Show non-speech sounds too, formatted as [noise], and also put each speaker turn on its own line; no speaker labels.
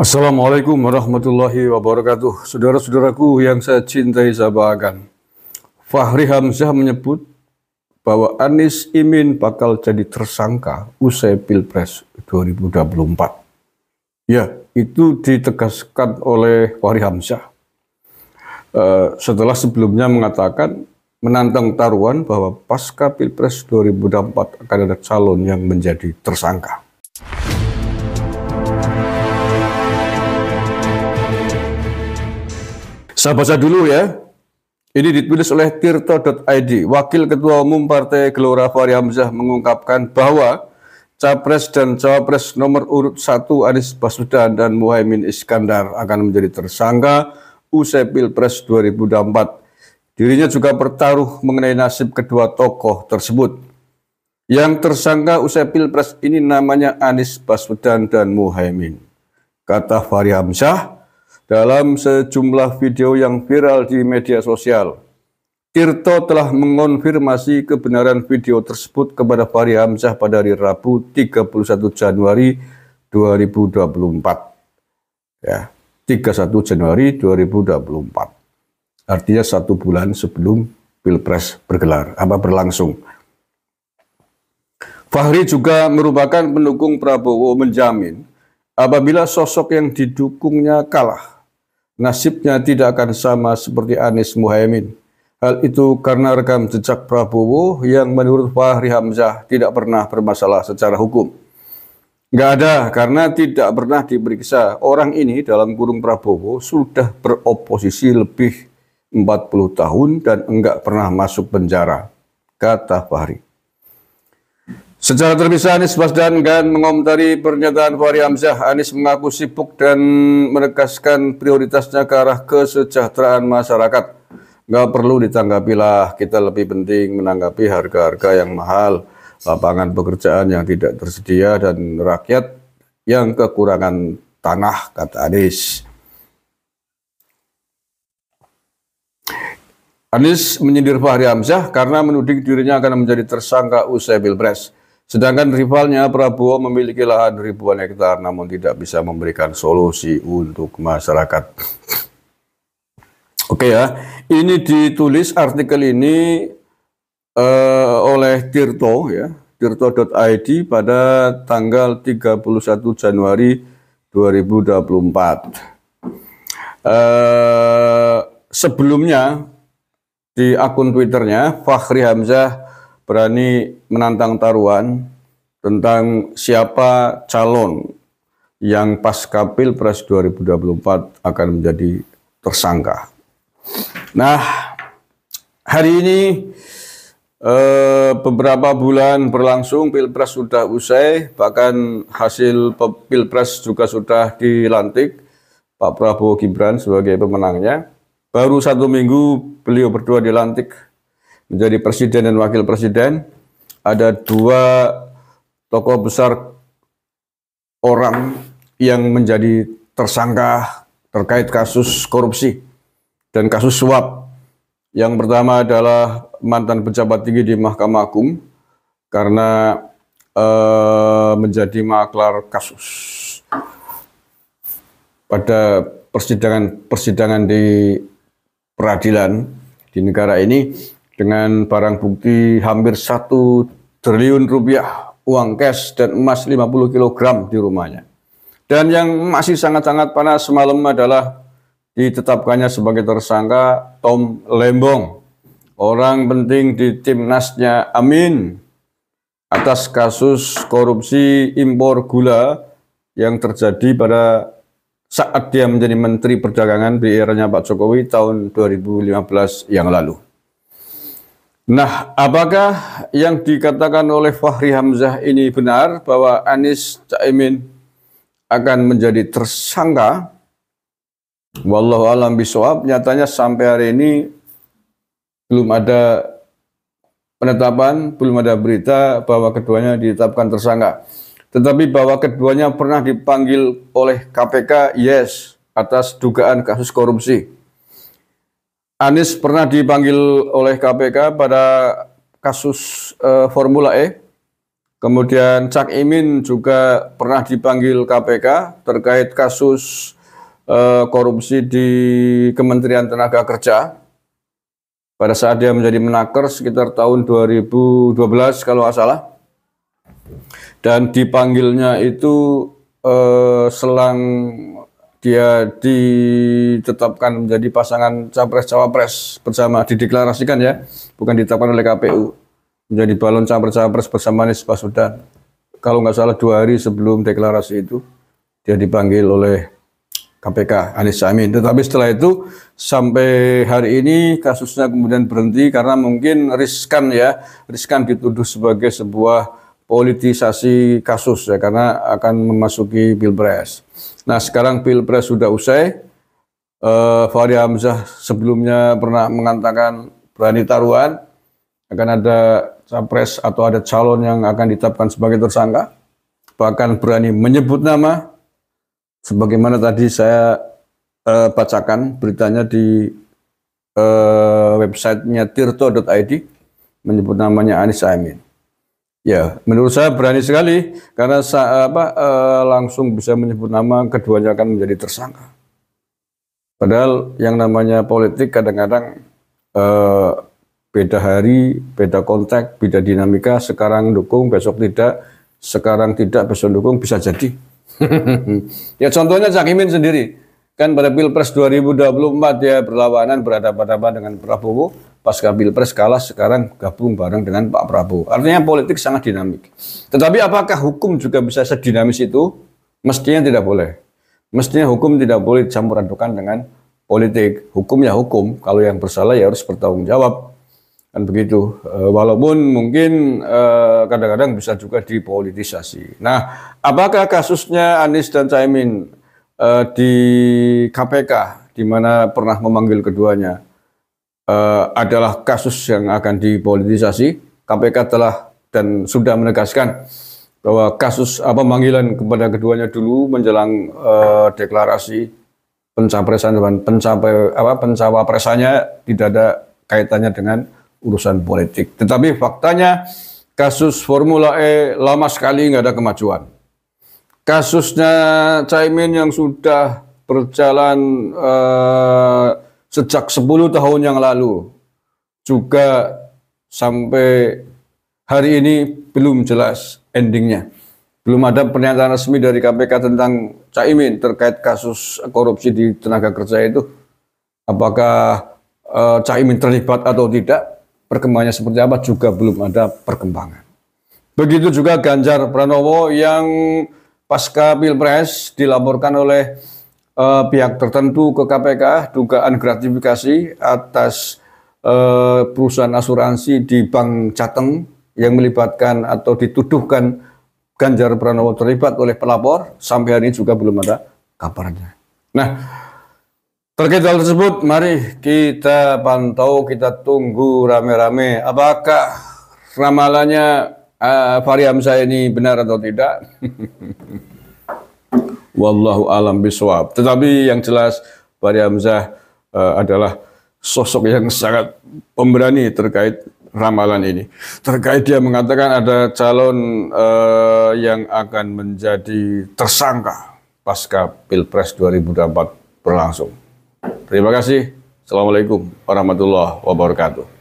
Assalamualaikum warahmatullahi wabarakatuh. Saudara-saudaraku yang saya cintai sahabakan. Fahri Hamzah menyebut bahwa Anies Imin bakal jadi tersangka usai Pilpres 2024. Ya, itu ditegaskan oleh Fahri Hamzah. Uh, setelah sebelumnya mengatakan menantang taruhan bahwa pasca Pilpres 2024 akan ada calon yang menjadi tersangka. Saya baca dulu ya. Ini ditulis oleh Tirto.id. Wakil Ketua Umum Partai Gelora Fahri Hamzah mengungkapkan bahwa Capres dan Cawapres nomor urut 1 Anies Baswedan dan Muhaimin Iskandar akan menjadi tersangka usai Pilpres 2024. Dirinya juga bertaruh mengenai nasib kedua tokoh tersebut. Yang tersangka usai Pilpres ini namanya Anies Baswedan dan Muhaimin. Kata Fahri Hamzah, dalam sejumlah video yang viral di media sosial. Tirto telah mengonfirmasi kebenaran video tersebut kepada Fahri Hamzah pada hari Rabu 31 Januari 2024. Ya, 31 Januari 2024. Artinya satu bulan sebelum Pilpres bergelar, apa berlangsung. Fahri juga merupakan pendukung Prabowo menjamin Apabila sosok yang didukungnya kalah, nasibnya tidak akan sama seperti Anies Muhaymin. Hal itu karena rekam jejak Prabowo yang menurut Fahri Hamzah tidak pernah bermasalah secara hukum. Nggak ada, karena tidak pernah diperiksa. Orang ini dalam kurung Prabowo sudah beroposisi lebih 40 tahun dan enggak pernah masuk penjara, kata Fahri. Secara terpisah, Anies Basdan dan mengomentari pernyataan Fahri Hamzah, Anies mengaku sibuk dan menegaskan prioritasnya ke arah kesejahteraan masyarakat. Nggak perlu ditanggapi lah, kita lebih penting menanggapi harga-harga yang mahal, lapangan pekerjaan yang tidak tersedia, dan rakyat yang kekurangan tanah, kata Anies. Anies menyindir Fahri Hamzah karena menuding dirinya akan menjadi tersangka usai Pilpres. Sedangkan rivalnya Prabowo memiliki lahan ribuan hektar namun tidak bisa memberikan solusi untuk masyarakat. Oke ya, ini ditulis artikel ini uh, oleh Tirto ya, tirto.id pada tanggal 31 Januari 2024. Uh, eh, sebelumnya di akun Twitternya Fahri Hamzah berani menantang taruhan tentang siapa calon yang pasca Pilpres 2024 akan menjadi tersangka. Nah, hari ini eh, beberapa bulan berlangsung Pilpres sudah usai, bahkan hasil Pilpres juga sudah dilantik Pak Prabowo Gibran sebagai pemenangnya. Baru satu minggu beliau berdua dilantik menjadi presiden dan wakil presiden, ada dua tokoh besar orang yang menjadi tersangka terkait kasus korupsi dan kasus suap. Yang pertama adalah mantan pejabat tinggi di Mahkamah Agung karena eh, menjadi maklar kasus pada persidangan persidangan di peradilan di negara ini dengan barang bukti hampir satu triliun rupiah uang cash dan emas 50 kg di rumahnya. Dan yang masih sangat-sangat panas semalam adalah ditetapkannya sebagai tersangka Tom Lembong, orang penting di timnasnya Amin atas kasus korupsi impor gula yang terjadi pada saat dia menjadi Menteri Perdagangan di eranya Pak Jokowi tahun 2015 yang lalu. Nah, apakah yang dikatakan oleh Fahri Hamzah ini benar bahwa Anies Caimin akan menjadi tersangka? Wallahu alam bisawab, nyatanya sampai hari ini belum ada penetapan, belum ada berita bahwa keduanya ditetapkan tersangka. Tetapi bahwa keduanya pernah dipanggil oleh KPK, yes, atas dugaan kasus korupsi. Anies pernah dipanggil oleh KPK pada kasus uh, Formula E. Kemudian Cak Imin juga pernah dipanggil KPK terkait kasus uh, korupsi di Kementerian Tenaga Kerja. Pada saat dia menjadi menaker sekitar tahun 2012 kalau nggak salah. Dan dipanggilnya itu uh, selang dia ditetapkan menjadi pasangan capres-cawapres bersama dideklarasikan ya, bukan ditetapkan oleh KPU menjadi balon capres-cawapres bersama Anies Baswedan. Kalau nggak salah dua hari sebelum deklarasi itu dia dipanggil oleh KPK Anies Amin. Tetapi setelah itu sampai hari ini kasusnya kemudian berhenti karena mungkin riskan ya, riskan dituduh sebagai sebuah politisasi kasus ya karena akan memasuki pilpres. Nah sekarang pilpres sudah usai. Uh, Fahri Hamzah sebelumnya pernah mengatakan berani taruhan akan ada capres atau ada calon yang akan ditetapkan sebagai tersangka bahkan berani menyebut nama sebagaimana tadi saya uh, bacakan beritanya di uh, websitenya tirto.id menyebut namanya Anies Amin. Ya, menurut saya berani sekali karena saya, apa, e, langsung bisa menyebut nama keduanya akan menjadi tersangka. Padahal yang namanya politik kadang-kadang e, beda hari, beda konteks, beda dinamika. Sekarang dukung, besok tidak. Sekarang tidak, besok dukung bisa jadi. [laughs] ya contohnya Cak Imin sendiri kan pada Pilpres 2024 dia berlawanan berhadapan-hadapan dengan Prabowo pasca pilpres kalah sekarang gabung bareng dengan Pak Prabowo. Artinya politik sangat dinamik. Tetapi apakah hukum juga bisa sedinamis itu? Mestinya tidak boleh. Mestinya hukum tidak boleh dicampur adukan dengan politik. Hukum ya hukum. Kalau yang bersalah ya harus bertanggung jawab. Kan begitu. E, walaupun mungkin e, kadang-kadang bisa juga dipolitisasi. Nah, apakah kasusnya Anies dan Caimin e, di KPK, di mana pernah memanggil keduanya? Eh, adalah kasus yang akan dipolitisasi. KPK telah dan sudah menegaskan bahwa kasus apa eh, panggilan kepada keduanya dulu menjelang uh, deklarasi pencapresan dan pencapai apa pencawapresannya tidak ada kaitannya dengan urusan politik. Tetapi faktanya kasus Formula E lama sekali nggak ada kemajuan. Kasusnya Caimin yang sudah berjalan uh, sejak 10 tahun yang lalu juga sampai hari ini belum jelas endingnya. Belum ada pernyataan resmi dari KPK tentang Caimin terkait kasus korupsi di tenaga kerja itu. Apakah uh, Caimin terlibat atau tidak, perkembangannya seperti apa juga belum ada perkembangan. Begitu juga Ganjar Pranowo yang pasca Pilpres dilaporkan oleh uh, pihak tertentu ke KPK dugaan gratifikasi atas uh, perusahaan asuransi di Bank Jateng yang melibatkan atau dituduhkan Ganjar Pranowo terlibat oleh pelapor sampai hari ini juga belum ada kabarnya. Nah, terkait hal tersebut mari kita pantau, kita tunggu rame-rame apakah ramalannya uh, eh, Fahri Hamzah ini benar atau tidak. [laughs] Wallahu alam biswab. Tetapi yang jelas Fahri Hamzah uh, adalah sosok yang sangat pemberani terkait ramalan ini. Terkait dia mengatakan ada calon uh, yang akan menjadi tersangka pasca Pilpres 2024 berlangsung. Terima kasih. Assalamualaikum warahmatullahi wabarakatuh.